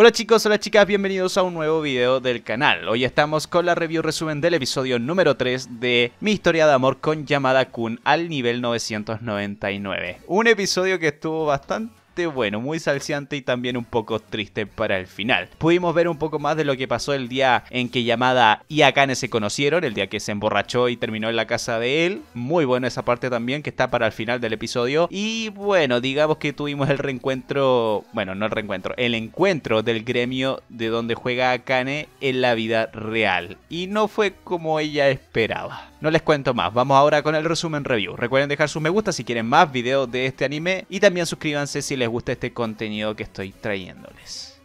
Hola chicos, hola chicas, bienvenidos a un nuevo video del canal. Hoy estamos con la review resumen del episodio número 3 de Mi historia de amor con Yamada Kun al nivel 999. Un episodio que estuvo bastante bueno, muy salseante y también un poco triste para el final. Pudimos ver un poco más de lo que pasó el día en que Yamada y Akane se conocieron, el día que se emborrachó y terminó en la casa de él. Muy bueno esa parte también que está para el final del episodio. Y bueno, digamos que tuvimos el reencuentro, bueno, no el reencuentro, el encuentro del gremio de donde juega Akane en la vida real. Y no fue como ella esperaba. No les cuento más, vamos ahora con el resumen review. Recuerden dejar sus me gusta si quieren más videos de este anime y también suscríbanse si les gusta este contenido que estoy trayéndoles.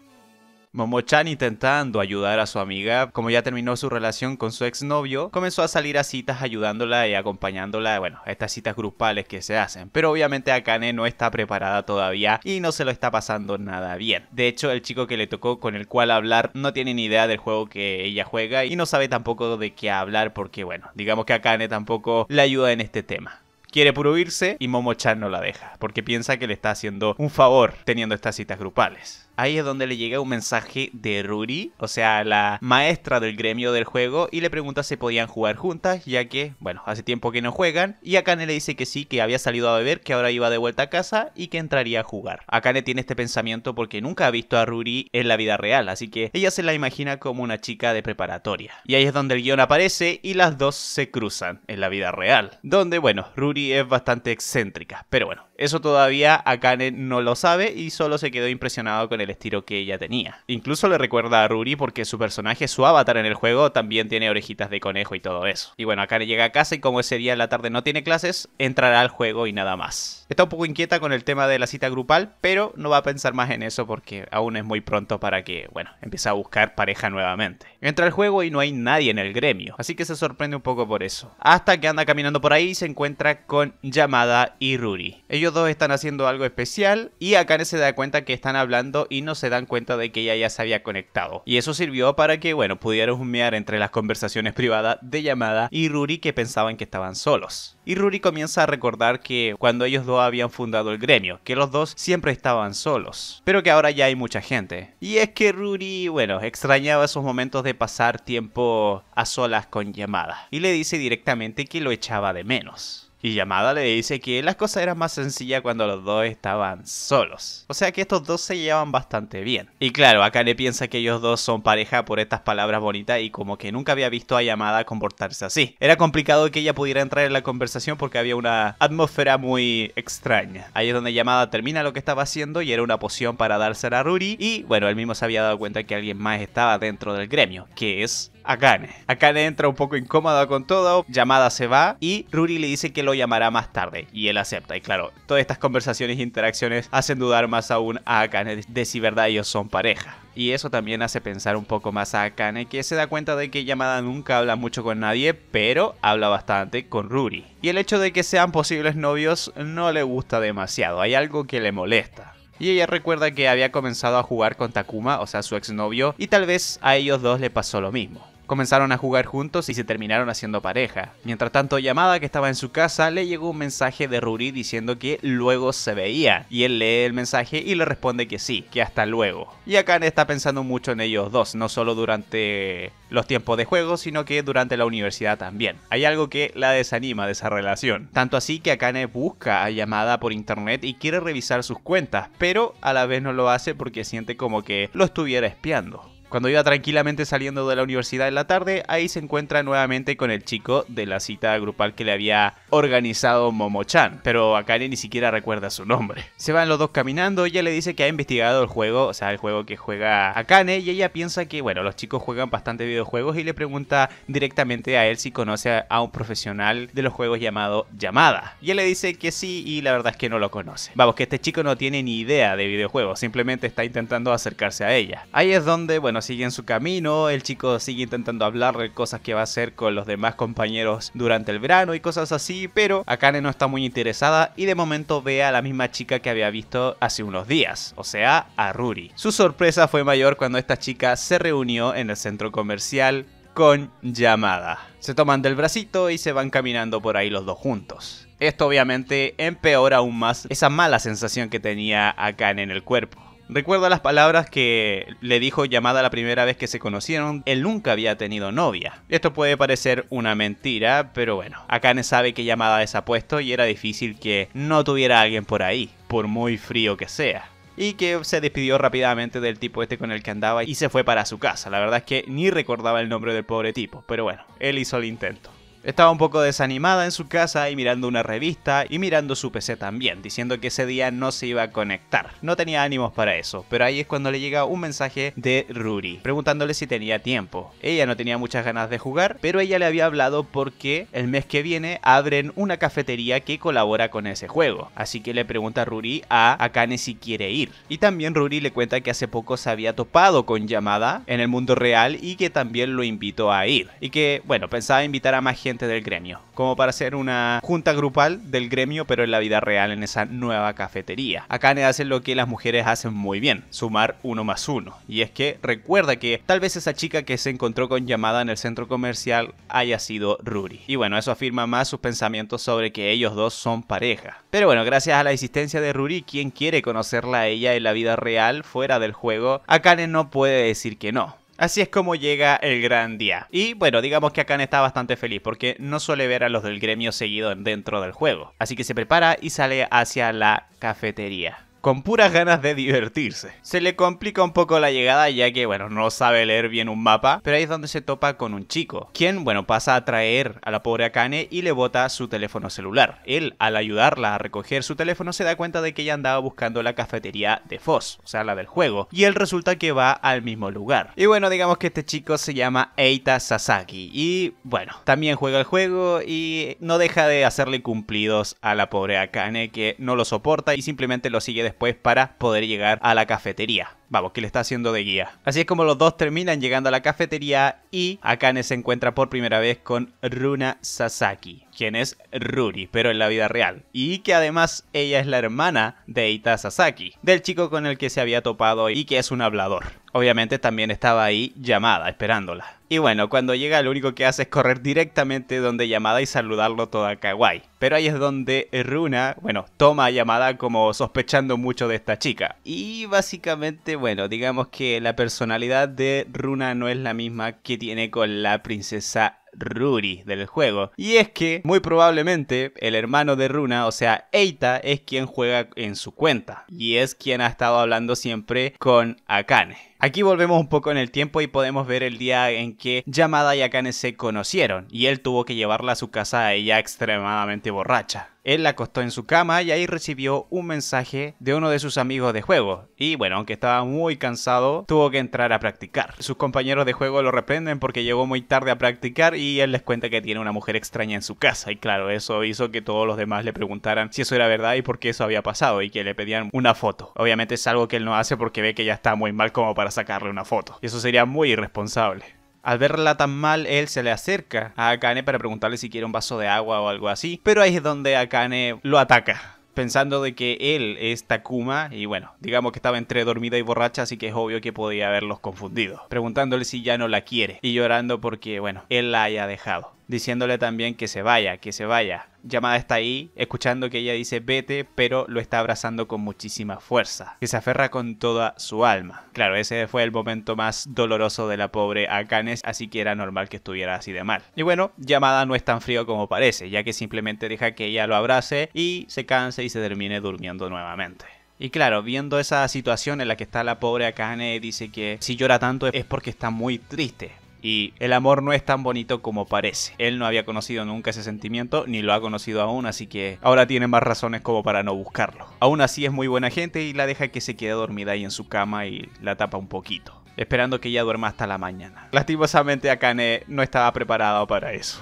Momo-chan intentando ayudar a su amiga, como ya terminó su relación con su exnovio, comenzó a salir a citas ayudándola y acompañándola, bueno, estas citas grupales que se hacen. Pero obviamente Akane no está preparada todavía y no se lo está pasando nada bien. De hecho, el chico que le tocó con el cual hablar no tiene ni idea del juego que ella juega y no sabe tampoco de qué hablar porque, bueno, digamos que Akane tampoco le ayuda en este tema quiere puro irse y Momo-chan no la deja, porque piensa que le está haciendo un favor teniendo estas citas grupales. Ahí es donde le llega un mensaje de Ruri, o sea, la maestra del gremio del juego, y le pregunta si podían jugar juntas, ya que, bueno, hace tiempo que no juegan. Y Akane le dice que sí, que había salido a beber, que ahora iba de vuelta a casa y que entraría a jugar. Akane tiene este pensamiento porque nunca ha visto a Ruri en la vida real, así que ella se la imagina como una chica de preparatoria. Y ahí es donde el guión aparece y las dos se cruzan en la vida real, donde, bueno, Ruri es bastante excéntrica, pero bueno, eso todavía Akane no lo sabe y solo se quedó impresionado con el estilo que ella tenía. Incluso le recuerda a Ruri porque su personaje, su avatar en el juego, también tiene orejitas de conejo y todo eso. Y bueno, Akane llega a casa y como ese día en la tarde no tiene clases, entrará al juego y nada más. Está un poco inquieta con el tema de la cita grupal, pero no va a pensar más en eso porque aún es muy pronto para que, bueno, empiece a buscar pareja nuevamente. Entra al juego y no hay nadie en el gremio, así que se sorprende un poco por eso. Hasta que anda caminando por ahí y se encuentra con Yamada y Ruri ellos dos están haciendo algo especial y Akane se da cuenta que están hablando y no se dan cuenta de que ella ya se había conectado. Y eso sirvió para que, bueno, pudieran humear entre las conversaciones privadas de llamada y Ruri que pensaban que estaban solos. Y Ruri comienza a recordar que cuando ellos dos habían fundado el gremio, que los dos siempre estaban solos, pero que ahora ya hay mucha gente. Y es que Ruri, bueno, extrañaba esos momentos de pasar tiempo a solas con Yamada. y le dice directamente que lo echaba de menos. Y Yamada le dice que las cosas eran más sencillas cuando los dos estaban solos. O sea que estos dos se llevaban bastante bien. Y claro, Akane piensa que ellos dos son pareja por estas palabras bonitas y como que nunca había visto a Yamada comportarse así. Era complicado que ella pudiera entrar en la conversación porque había una atmósfera muy extraña. Ahí es donde Yamada termina lo que estaba haciendo y era una poción para dársela a Ruri. Y bueno, él mismo se había dado cuenta que alguien más estaba dentro del gremio, que es Akane. Akane entra un poco incómoda con todo, Yamada se va y Ruri le dice que lo llamará más tarde y él acepta. Y claro, todas estas conversaciones e interacciones hacen dudar más aún a Akane de si verdad ellos son pareja. Y eso también hace pensar un poco más a Akane, que se da cuenta de que Yamada nunca habla mucho con nadie, pero habla bastante con Ruri. Y el hecho de que sean posibles novios no le gusta demasiado, hay algo que le molesta. Y ella recuerda que había comenzado a jugar con Takuma, o sea su exnovio, y tal vez a ellos dos le pasó lo mismo. Comenzaron a jugar juntos y se terminaron haciendo pareja. Mientras tanto, Yamada, que estaba en su casa, le llegó un mensaje de Ruri diciendo que luego se veía. Y él lee el mensaje y le responde que sí, que hasta luego. Y Akane está pensando mucho en ellos dos, no solo durante los tiempos de juego, sino que durante la universidad también. Hay algo que la desanima de esa relación. Tanto así que Akane busca a Yamada por internet y quiere revisar sus cuentas, pero a la vez no lo hace porque siente como que lo estuviera espiando. Cuando iba tranquilamente saliendo de la universidad en la tarde, ahí se encuentra nuevamente con el chico de la cita grupal que le había organizado momo pero Akane ni siquiera recuerda su nombre. Se van los dos caminando, ella le dice que ha investigado el juego, o sea, el juego que juega Akane, y ella piensa que, bueno, los chicos juegan bastante videojuegos y le pregunta directamente a él si conoce a un profesional de los juegos llamado Llamada. Y él le dice que sí y la verdad es que no lo conoce. Vamos, que este chico no tiene ni idea de videojuegos, simplemente está intentando acercarse a ella. Ahí es donde, bueno, sigue en su camino, el chico sigue intentando hablar de cosas que va a hacer con los demás compañeros durante el verano y cosas así, pero Akane no está muy interesada y de momento ve a la misma chica que había visto hace unos días, o sea, a Ruri. Su sorpresa fue mayor cuando esta chica se reunió en el centro comercial con llamada Se toman del bracito y se van caminando por ahí los dos juntos. Esto obviamente empeora aún más esa mala sensación que tenía Akane en el cuerpo. Recuerdo las palabras que le dijo llamada la primera vez que se conocieron. Él nunca había tenido novia. Esto puede parecer una mentira, pero bueno. Akane sabe que llamada es apuesto y era difícil que no tuviera alguien por ahí, por muy frío que sea y que se despidió rápidamente del tipo este con el que andaba y se fue para su casa. La verdad es que ni recordaba el nombre del pobre tipo, pero bueno, él hizo el intento. Estaba un poco desanimada en su casa y mirando una revista y mirando su PC también, diciendo que ese día no se iba a conectar. No tenía ánimos para eso, pero ahí es cuando le llega un mensaje de Ruri, preguntándole si tenía tiempo. Ella no tenía muchas ganas de jugar, pero ella le había hablado porque el mes que viene abren una cafetería que colabora con ese juego. Así que le pregunta a Ruri a Akane si quiere ir. Y también Ruri le cuenta que hace poco se había topado con Yamada en el mundo real y que también lo invitó a ir. Y que, bueno, pensaba invitar a más gente del gremio, como para ser una junta grupal del gremio, pero en la vida real en esa nueva cafetería. Akane hace lo que las mujeres hacen muy bien, sumar uno más uno. Y es que recuerda que tal vez esa chica que se encontró con llamada en el centro comercial haya sido Ruri. Y bueno, eso afirma más sus pensamientos sobre que ellos dos son pareja. Pero bueno, gracias a la existencia de Ruri, quien quiere conocerla a ella en la vida real, fuera del juego, Akane no puede decir que no. Así es como llega el gran día. Y bueno, digamos que Akan está bastante feliz porque no suele ver a los del gremio seguido dentro del juego. Así que se prepara y sale hacia la cafetería con puras ganas de divertirse. Se le complica un poco la llegada ya que, bueno, no sabe leer bien un mapa, pero ahí es donde se topa con un chico, quien, bueno, pasa a traer a la pobre Akane y le bota su teléfono celular. Él, al ayudarla a recoger su teléfono, se da cuenta de que ella andaba buscando la cafetería de Foss. o sea, la del juego, y él resulta que va al mismo lugar. Y bueno, digamos que este chico se llama Eita Sasaki y, bueno, también juega el juego y no deja de hacerle cumplidos a la pobre Akane que no lo soporta y simplemente lo sigue de después para poder llegar a la cafetería vamos, que le está haciendo de guía. Así es como los dos terminan llegando a la cafetería y Akane se encuentra por primera vez con Runa Sasaki, quien es Ruri, pero en la vida real, y que además ella es la hermana de Ita Sasaki, del chico con el que se había topado y que es un hablador. Obviamente también estaba ahí llamada esperándola. Y bueno, cuando llega lo único que hace es correr directamente donde llamada y saludarlo toda kawaii. Pero ahí es donde Runa, bueno, toma a llamada como sospechando mucho de esta chica. Y básicamente bueno, digamos que la personalidad de Runa no es la misma que tiene con la princesa Ruri del juego. Y es que, muy probablemente, el hermano de Runa, o sea, Eita, es quien juega en su cuenta. Y es quien ha estado hablando siempre con Akane. Aquí volvemos un poco en el tiempo y podemos ver el día en que Yamada y Akane se conocieron y él tuvo que llevarla a su casa a ella extremadamente borracha. Él la acostó en su cama y ahí recibió un mensaje de uno de sus amigos de juego. Y bueno, aunque estaba muy cansado, tuvo que entrar a practicar. Sus compañeros de juego lo reprenden porque llegó muy tarde a practicar y él les cuenta que tiene una mujer extraña en su casa. Y claro, eso hizo que todos los demás le preguntaran si eso era verdad y por qué eso había pasado y que le pedían una foto. Obviamente es algo que él no hace porque ve que ya está muy mal como para sacarle una foto. Y eso sería muy irresponsable. Al verla tan mal, él se le acerca a Akane para preguntarle si quiere un vaso de agua o algo así, pero ahí es donde Akane lo ataca pensando de que él es Takuma y bueno, digamos que estaba entre dormida y borracha, así que es obvio que podía haberlos confundido, preguntándole si ya no la quiere y llorando porque bueno, él la haya dejado diciéndole también que se vaya, que se vaya. Yamada está ahí, escuchando que ella dice vete, pero lo está abrazando con muchísima fuerza, que se aferra con toda su alma. Claro, ese fue el momento más doloroso de la pobre Akane así que era normal que estuviera así de mal. Y bueno, Yamada no es tan frío como parece, ya que simplemente deja que ella lo abrace y se canse y se termine durmiendo nuevamente. Y claro, viendo esa situación en la que está la pobre Akane, dice que si llora tanto es porque está muy triste y el amor no es tan bonito como parece. Él no había conocido nunca ese sentimiento, ni lo ha conocido aún, así que ahora tiene más razones como para no buscarlo. Aún así es muy buena gente y la deja que se quede dormida ahí en su cama y la tapa un poquito, esperando que ella duerma hasta la mañana. Lastimosamente Akane no estaba preparado para eso.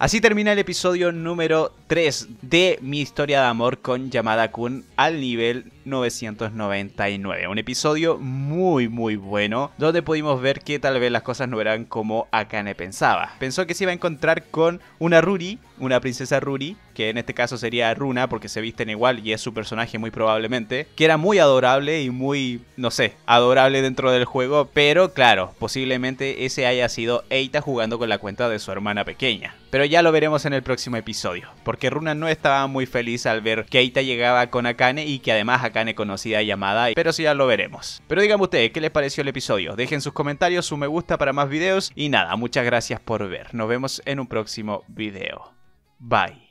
Así termina el episodio número 3 de Mi historia de amor con Yamada Kun al nivel 999. Un episodio muy muy bueno donde pudimos ver que tal vez las cosas no eran como Akane pensaba. Pensó que se iba a encontrar con una Ruri, una princesa Ruri, que en este caso sería Runa porque se visten igual y es su personaje muy probablemente, que era muy adorable y muy, no sé, adorable dentro del juego, pero claro, posiblemente ese haya sido Eita jugando con la cuenta de su hermana pequeña. Pero ya lo veremos en el próximo episodio, porque que Runa no estaba muy feliz al ver que Aita llegaba con Akane y que además Akane conocía a Yamada, pero si ya lo veremos. Pero díganme ustedes, ¿qué les pareció el episodio? Dejen sus comentarios, su me gusta para más videos y nada, muchas gracias por ver. Nos vemos en un próximo video. Bye.